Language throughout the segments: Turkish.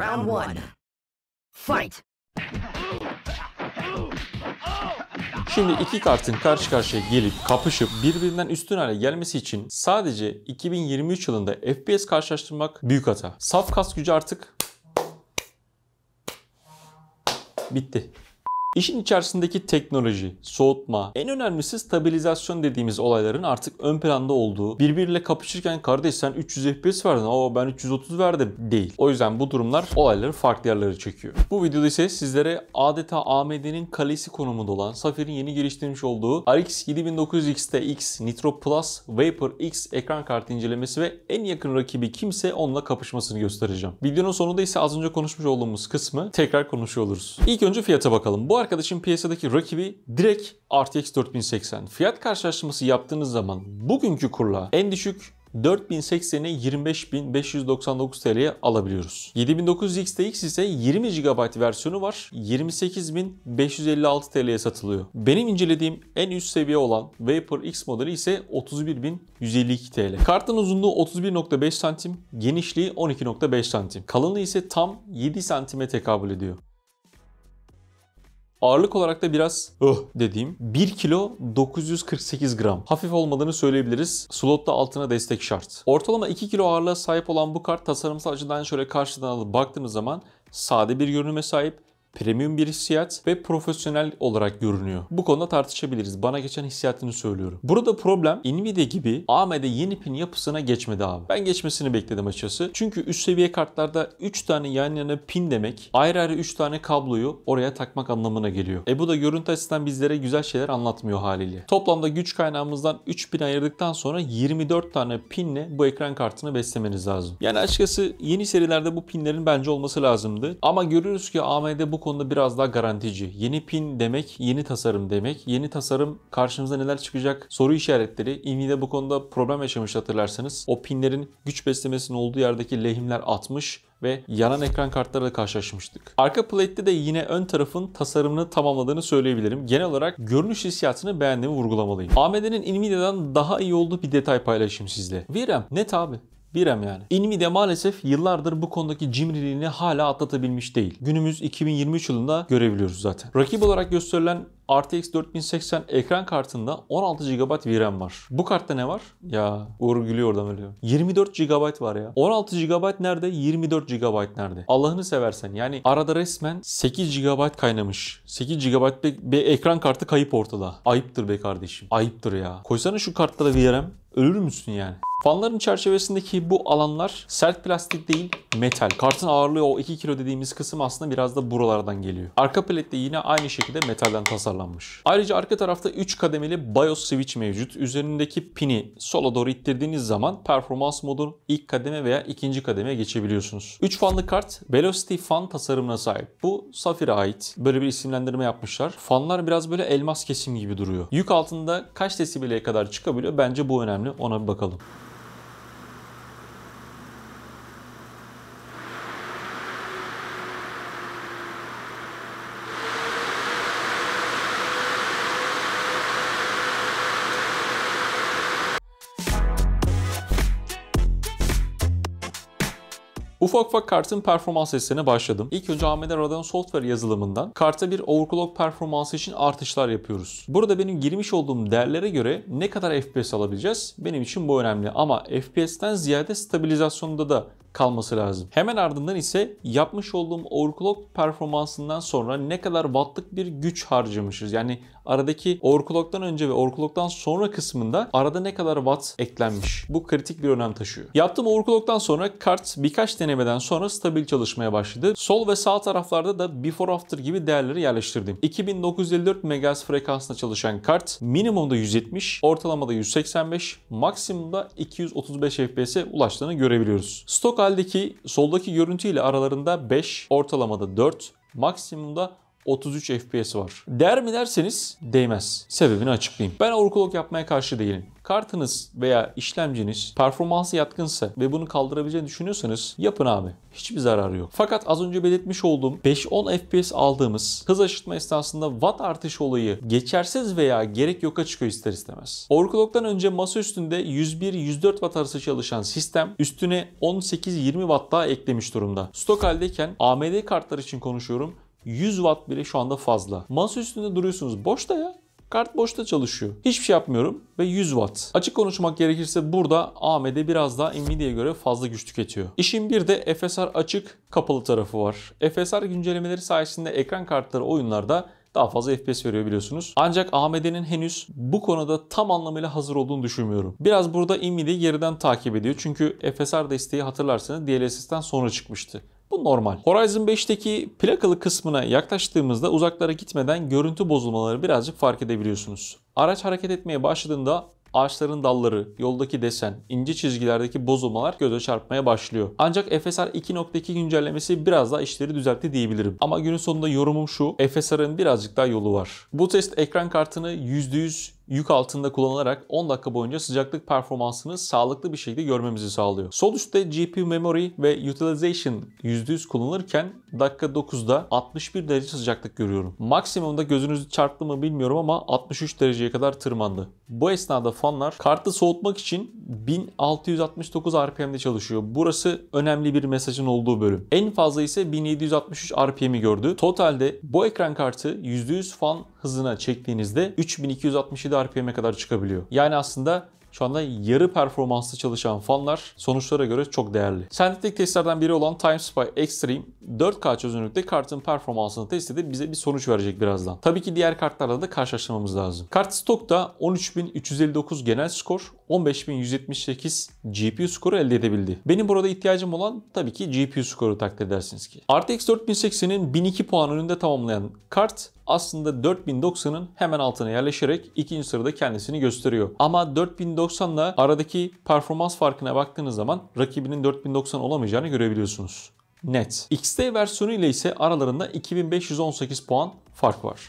Round one. Fight! Şimdi iki kartın karşı karşıya gelip kapışıp birbirinden üstün hale gelmesi için sadece 2023 yılında FPS karşılaştırmak büyük hata. Saf kas gücü artık bitti. İşin içerisindeki teknoloji, soğutma, en önemlisi stabilizasyon dediğimiz olayların artık ön planda olduğu, birbiriyle kapışırken kardeş sen 300 FPS verdin, ama ben 330 verdim değil. O yüzden bu durumlar olayları farklı yerlere çekiyor. Bu videoda ise sizlere adeta AMD'nin kalesi konumunda olan Safir'in yeni geliştirmiş olduğu RX 7900XTX Nitro Plus Vapor X ekran kartı incelemesi ve en yakın rakibi kimse onunla kapışmasını göstereceğim. Videonun sonunda ise az önce konuşmuş olduğumuz kısmı tekrar konuşuyor oluruz. İlk önce fiyata bakalım. Bu arkadaşın piyasadaki rakibi direkt RTX 4080. Fiyat karşılaştırması yaptığınız zaman bugünkü kurla en düşük 4080'i 25.599 TL'ye alabiliyoruz. 7900 XTX ise 20 GB versiyonu var. 28.556 TL'ye satılıyor. Benim incelediğim en üst seviye olan Vapor X modeli ise 31.152 TL. Kartın uzunluğu 31.5 cm, genişliği 12.5 cm. Kalınlığı ise tam 7 cm'e tekabül ediyor. Ağırlık olarak da biraz öh dediğim 1 kilo 948 gram. Hafif olmadığını söyleyebiliriz. Slotta altına destek şart. Ortalama 2 kilo ağırlığa sahip olan bu kart tasarımsal açıdan şöyle karşıdan alıp baktığınız zaman sade bir görünüme sahip premium bir hissiyat ve profesyonel olarak görünüyor. Bu konuda tartışabiliriz. Bana geçen hissiyatını söylüyorum. Burada problem Nvidia gibi AMD yeni pin yapısına geçmedi abi. Ben geçmesini bekledim açıkçası. Çünkü üst seviye kartlarda 3 tane yan yana pin demek ayrı ayrı 3 tane kabloyu oraya takmak anlamına geliyor. E bu da görüntü açısından bizlere güzel şeyler anlatmıyor haliyle. Toplamda güç kaynağımızdan 3 pin ayırdıktan sonra 24 tane pinle bu ekran kartını beslemeniz lazım. Yani açıkçası yeni serilerde bu pinlerin bence olması lazımdı. Ama görüyoruz ki AMD bu bu konuda biraz daha garantici. Yeni pin demek yeni tasarım demek. Yeni tasarım karşımıza neler çıkacak soru işaretleri. Nvidia bu konuda problem yaşamış hatırlarsanız. O pinlerin güç beslemesinin olduğu yerdeki lehimler atmış ve yanan ekran kartları da karşılaşmıştık. Arka plate'de de yine ön tarafın tasarımını tamamladığını söyleyebilirim. Genel olarak görünüş hissiyatını beğendiğimi vurgulamalıyım. AMD'nin Nvidia'dan daha iyi olduğu bir detay paylaşayım sizle. VRAM net abi. Birem yani. Nvidia maalesef yıllardır bu konudaki cimriliğini hala atlatabilmiş değil. Günümüz 2023 yılında görebiliyoruz zaten. Rakip olarak gösterilen RTX 4080 ekran kartında 16 GB VRAM var. Bu kartta ne var? Ya Uğur gülüyor oradan ölüyor. 24 GB var ya. 16 GB nerede? 24 GB nerede? Allah'ını seversen yani arada resmen 8 GB kaynamış. 8 GB bir ekran kartı kayıp ortada. Ayıptır be kardeşim. Ayıptır ya. Koysana şu kartlara VRAM. Ölür müsün yani? Fanların çerçevesindeki bu alanlar sert plastik değil, metal. Kartın ağırlığı o 2 kilo dediğimiz kısım aslında biraz da buralardan geliyor. Arka palet de yine aynı şekilde metalden tasarlanmış. Ayrıca arka tarafta 3 kademeli BIOS switch mevcut. Üzerindeki pini sola doğru ittirdiğiniz zaman performans modun ilk kademe veya ikinci kademeye geçebiliyorsunuz. 3 fanlı kart Velocity fan tasarımına sahip. Bu Safir'e ait. Böyle bir isimlendirme yapmışlar. Fanlar biraz böyle elmas kesim gibi duruyor. Yük altında kaç desibeleye kadar çıkabiliyor bence bu önemli önemli ona bir bakalım. Ufak ufak kartın performans testlerine başladım. İlk önce AMD Radeon Software yazılımından karta bir overclock performansı için artışlar yapıyoruz. Burada benim girmiş olduğum değerlere göre ne kadar FPS alabileceğiz benim için bu önemli. Ama FPS'ten ziyade stabilizasyonda da kalması lazım. Hemen ardından ise yapmış olduğum overclock performansından sonra ne kadar wattlık bir güç harcamışız. Yani aradaki overclock'tan önce ve overclock'tan sonra kısmında arada ne kadar watt eklenmiş. Bu kritik bir önem taşıyor. Yaptığım overclock'tan sonra kart birkaç denemeden sonra stabil çalışmaya başladı. Sol ve sağ taraflarda da before after gibi değerleri yerleştirdim. 2954 MHz frekansında çalışan kart minimumda 170, ortalamada 185, maksimumda 235 FPS'e ulaştığını görebiliyoruz. Stok Totaldeki soldaki görüntü ile aralarında 5, ortalamada 4, maksimumda 33 FPS var. Der mi derseniz değmez. Sebebini açıklayayım. Ben overclock yapmaya karşı değilim. Kartınız veya işlemciniz performansı yatkınsa ve bunu kaldırabileceğini düşünüyorsanız yapın abi. Hiçbir zararı yok. Fakat az önce belirtmiş olduğum 5-10 FPS aldığımız hız aşırtma esnasında watt artış olayı geçersiz veya gerek yoka çıkıyor ister istemez. Overclock'tan önce masa üstünde 101-104 watt arası çalışan sistem üstüne 18-20 watt daha eklemiş durumda. Stok haldeyken AMD kartlar için konuşuyorum. 100 watt bile şu anda fazla. Masa üstünde duruyorsunuz. Boşta ya. Kart boşta çalışıyor. Hiçbir şey yapmıyorum ve 100 watt. Açık konuşmak gerekirse burada AMD biraz daha Nvidia'ya göre fazla güç tüketiyor. İşin bir de FSR açık kapalı tarafı var. FSR güncellemeleri sayesinde ekran kartları oyunlarda daha fazla FPS veriyor biliyorsunuz. Ancak AMD'nin henüz bu konuda tam anlamıyla hazır olduğunu düşünmüyorum. Biraz burada Nvidia geriden takip ediyor. Çünkü FSR desteği hatırlarsanız DLSS'den sonra çıkmıştı. Bu normal. Horizon 5'teki plakalı kısmına yaklaştığımızda uzaklara gitmeden görüntü bozulmaları birazcık fark edebiliyorsunuz. Araç hareket etmeye başladığında ağaçların dalları, yoldaki desen, ince çizgilerdeki bozulmalar göze çarpmaya başlıyor. Ancak FSR 2.2 güncellemesi biraz daha işleri düzeltti diyebilirim. Ama günün sonunda yorumum şu, FSR'ın birazcık daha yolu var. Bu test ekran kartını %100 yük altında kullanılarak 10 dakika boyunca sıcaklık performansını sağlıklı bir şekilde görmemizi sağlıyor. Sol üstte GPU memory ve utilization %100 kullanılırken dakika 9'da 61 derece sıcaklık görüyorum. Maksimumda gözünüzü çarptı mı bilmiyorum ama 63 dereceye kadar tırmandı. Bu esnada fanlar kartı soğutmak için 1669 RPM'de çalışıyor. Burası önemli bir mesajın olduğu bölüm. En fazla ise 1763 RPM'i gördü. Totalde bu ekran kartı %100 fan hızına çektiğinizde 3267 RPM'e kadar çıkabiliyor. Yani aslında şu anda yarı performanslı çalışan fanlar sonuçlara göre çok değerli. Sentetik testlerden biri olan TimeSpy Extreme 4K çözünürlükte kartın performansını test edip bize bir sonuç verecek birazdan. Tabii ki diğer kartlarla da karşılaştırmamız lazım. Kart stokta 13359 genel skor, 15178 GPU skoru elde edebildi. Benim burada ihtiyacım olan tabii ki GPU skoru takdir edersiniz ki. RTX 4080'in 1002 puan önünde tamamlayan kart aslında 4090'ın hemen altına yerleşerek ikinci sırada kendisini gösteriyor. Ama 4090 ile aradaki performans farkına baktığınız zaman rakibinin 4090 olamayacağını görebiliyorsunuz. Net. XT versiyonu ile ise aralarında 2518 puan fark var.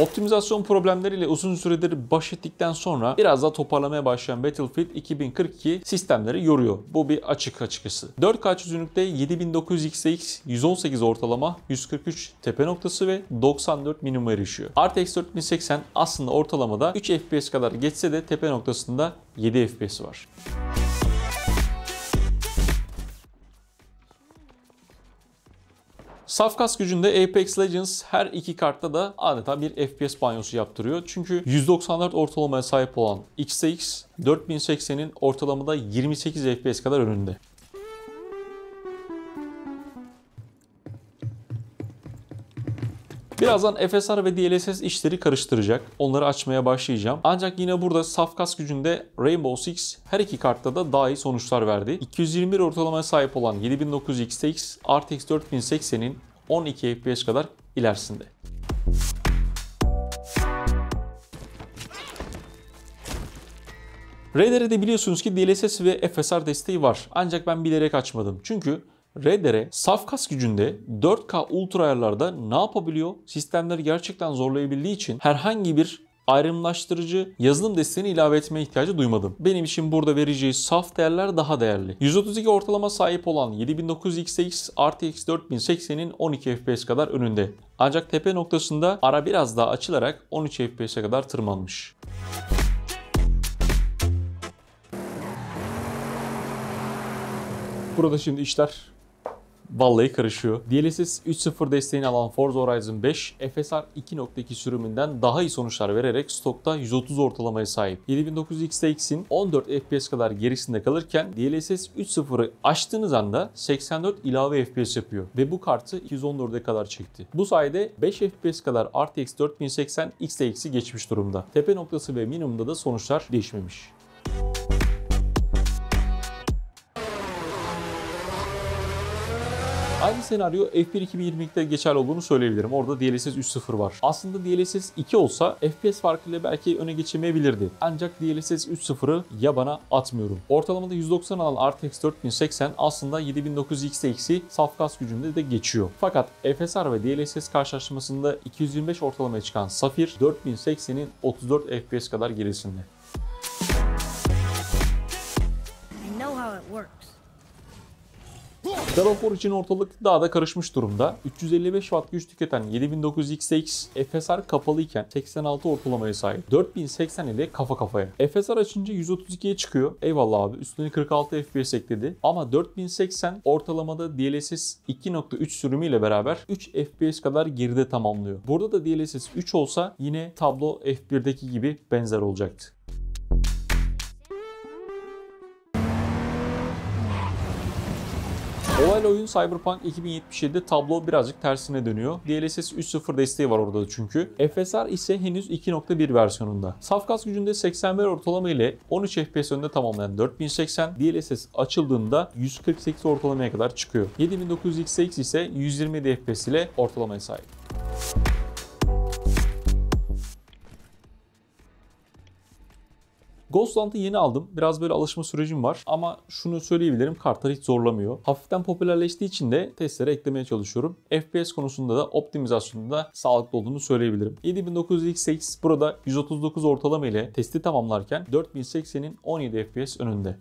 Optimizasyon problemleriyle uzun süredir baş ettikten sonra biraz da toparlamaya başlayan Battlefield 2042 sistemleri yoruyor. Bu bir açık açıkçası. 4K çözünürlükte 7900XX 118 ortalama, 143 tepe noktası ve 94 minimum erişiyor. RTX 4080 aslında ortalamada 3 FPS kadar geçse de tepe noktasında 7 FPS var. Safkas gücünde Apex Legends her iki kartta da adeta bir FPS banyosu yaptırıyor. Çünkü 194 ortalamaya sahip olan XTX 4080'in ortalamada 28 FPS kadar önünde. Birazdan FSR ve DLSS işleri karıştıracak. Onları açmaya başlayacağım. Ancak yine burada saf kas gücünde Rainbow Six her iki kartta da daha iyi sonuçlar verdi. 221 ortalamaya sahip olan 7900 XTX RTX 4080'in 12 FPS kadar ilerisinde. RDR'de biliyorsunuz ki DLSS ve FSR desteği var. Ancak ben bilerek açmadım. Çünkü RDR saf kas gücünde 4K ultra ayarlarda ne yapabiliyor? Sistemleri gerçekten zorlayabildiği için herhangi bir ayrımlaştırıcı yazılım desteğini ilave etmeye ihtiyacı duymadım. Benim için burada vereceği saf değerler daha değerli. 132 ortalama sahip olan 7900XTX RTX 4080'in 12 FPS kadar önünde. Ancak tepe noktasında ara biraz daha açılarak 13 FPS'e kadar tırmanmış. Burada şimdi işler Vallahi karışıyor. DLSS 3.0 desteğini alan Forza Horizon 5, FSR 2.2 sürümünden daha iyi sonuçlar vererek stokta 130 ortalamaya sahip. 7900 XTX'in 14 FPS kadar gerisinde kalırken DLSS 3.0'ı açtığınız anda 84 ilave FPS yapıyor ve bu kartı 214'e kadar çekti. Bu sayede 5 FPS kadar RTX 4080 XTX'i geçmiş durumda. Tepe noktası ve minimumda da sonuçlar değişmemiş. Aynı senaryo F1 2022'de geçerli olduğunu söyleyebilirim. Orada DLSS 3.0 var. Aslında DLSS 2 olsa FPS farkıyla belki öne geçemeyebilirdi. Ancak DLSS 3.0'ı yabana atmıyorum. Ortalamada 190 alan RTX 4080 aslında 7900XX'i saf kas gücünde de geçiyor. Fakat FSR ve DLSS karşılaştırmasında 225 ortalamaya çıkan Safir 4080'in 34 FPS kadar gerisinde. I know how it works. Galofor için ortalık daha da karışmış durumda. 355 watt güç tüketen 7900XX FSR kapalı iken 86 ortalamaya sahip. 4080 ile kafa kafaya. FSR açınca 132'ye çıkıyor. Eyvallah abi üstüne 46 FPS ekledi. Ama 4080 ortalamada DLSS 2.3 sürümü ile beraber 3 FPS kadar geride tamamlıyor. Burada da DLSS 3 olsa yine tablo F1'deki gibi benzer olacaktı. Olayla oyun Cyberpunk 2077 tablo birazcık tersine dönüyor. DLSS 3.0 desteği var orada çünkü. FSR ise henüz 2.1 versiyonunda. Saf kas gücünde 81 ortalama ile 13 FPS önünde tamamlayan 4080 DLSS açıldığında 148 ortalamaya kadar çıkıyor. 7900 XTX ise 120 FPS ile ortalamaya sahip. Ghostland'ı yeni aldım. Biraz böyle alışma sürecim var. Ama şunu söyleyebilirim. Kartlar hiç zorlamıyor. Hafiften popülerleştiği için de testlere eklemeye çalışıyorum. FPS konusunda da optimizasyonunda da sağlıklı olduğunu söyleyebilirim. 7900X8 burada 139 ortalama ile testi tamamlarken 4080'in 17 FPS önünde.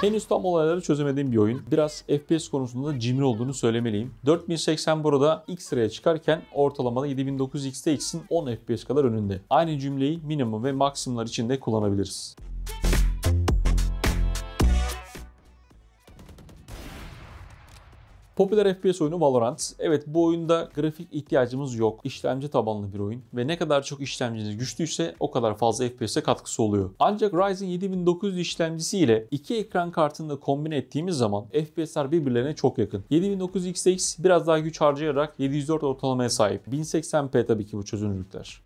Henüz tam olayları çözemediğim bir oyun. Biraz FPS konusunda cimri olduğunu söylemeliyim. 4080 burada X sıraya çıkarken ortalamada 7900 X'in 10 FPS kadar önünde. Aynı cümleyi minimum ve maksimumlar için de kullanabiliriz. Popüler FPS oyunu Valorant. Evet bu oyunda grafik ihtiyacımız yok. İşlemci tabanlı bir oyun ve ne kadar çok işlemciniz güçlüyse o kadar fazla FPS'e katkısı oluyor. Ancak Ryzen 7900 işlemcisi ile iki ekran kartını da kombine ettiğimiz zaman FPS'ler birbirlerine çok yakın. 7900 XTX biraz daha güç harcayarak 704 ortalamaya sahip. 1080p tabii ki bu çözünürlükler.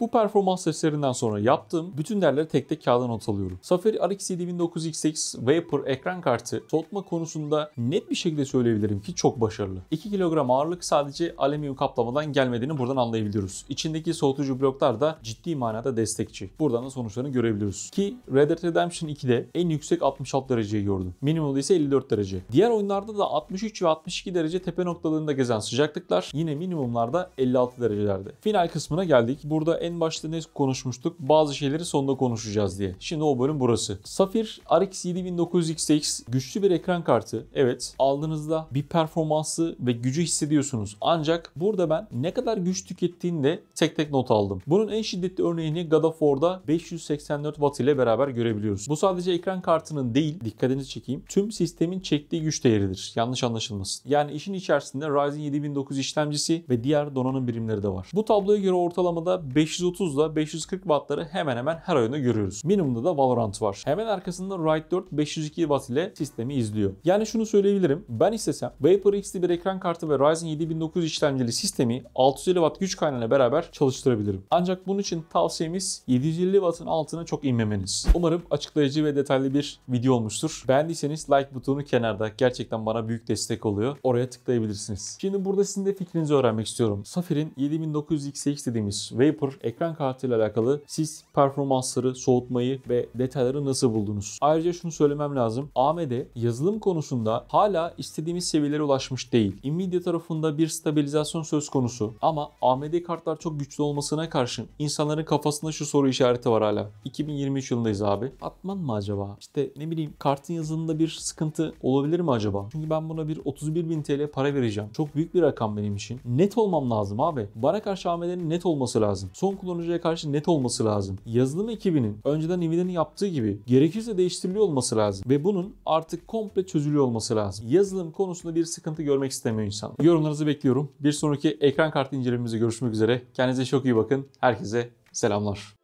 Bu performans testlerinden sonra yaptığım bütün derleri tek tek kağıda not alıyorum. Safari RX 7900X Vapor ekran kartı soğutma konusunda net bir şekilde söyleyebilirim ki çok başarılı. 2 kilogram ağırlık sadece alüminyum kaplamadan gelmediğini buradan anlayabiliyoruz. İçindeki soğutucu bloklar da ciddi manada destekçi. Buradan da sonuçlarını görebiliyoruz. Ki Red Dead Redemption 2'de en yüksek 66 dereceyi gördüm. Minimumda ise 54 derece. Diğer oyunlarda da 63 ve 62 derece tepe noktalarında gezen sıcaklıklar yine minimumlarda 56 derecelerde. Final kısmına geldik. Burada en en başta ne konuşmuştuk? Bazı şeyleri sonunda konuşacağız diye. Şimdi o bölüm burası. Safir RX 7900XX güçlü bir ekran kartı. Evet aldığınızda bir performansı ve gücü hissediyorsunuz. Ancak burada ben ne kadar güç tükettiğini de tek tek not aldım. Bunun en şiddetli örneğini God of War'da 584 Watt ile beraber görebiliyoruz. Bu sadece ekran kartının değil dikkatinizi çekeyim. Tüm sistemin çektiği güç değeridir. Yanlış anlaşılmasın. Yani işin içerisinde Ryzen 7900 işlemcisi ve diğer donanım birimleri de var. Bu tabloya göre ortalamada 5 530 ile 540 wattları hemen hemen her oyunda görüyoruz. Minimumda da Valorant var. Hemen arkasında Riot 4 502 watt ile sistemi izliyor. Yani şunu söyleyebilirim. Ben istesem Vapor X'li bir ekran kartı ve Ryzen 7900 işlemcili sistemi 650 watt güç kaynağıyla beraber çalıştırabilirim. Ancak bunun için tavsiyemiz 750 wattın altına çok inmemeniz. Umarım açıklayıcı ve detaylı bir video olmuştur. Beğendiyseniz like butonu kenarda gerçekten bana büyük destek oluyor. Oraya tıklayabilirsiniz. Şimdi burada sizin de fikrinizi öğrenmek istiyorum. Safir'in 7900 x dediğimiz Vapor ekran kartıyla alakalı siz performansları, soğutmayı ve detayları nasıl buldunuz? Ayrıca şunu söylemem lazım. AMD yazılım konusunda hala istediğimiz seviyelere ulaşmış değil. Nvidia tarafında bir stabilizasyon söz konusu ama AMD kartlar çok güçlü olmasına karşın insanların kafasında şu soru işareti var hala. 2023 yılındayız abi. Atman mı acaba? İşte ne bileyim kartın yazılımında bir sıkıntı olabilir mi acaba? Çünkü ben buna bir 31 bin TL para vereceğim. Çok büyük bir rakam benim için. Net olmam lazım abi. Bana karşı AMD'nin net olması lazım. Son kullanıcıya karşı net olması lazım. Yazılım ekibinin önceden Nvidia'nın yaptığı gibi gerekirse değiştiriliyor olması lazım ve bunun artık komple çözülüyor olması lazım. Yazılım konusunda bir sıkıntı görmek istemiyor insan. Yorumlarınızı bekliyorum. Bir sonraki ekran kartı incelememizde görüşmek üzere. Kendinize çok iyi bakın. Herkese selamlar.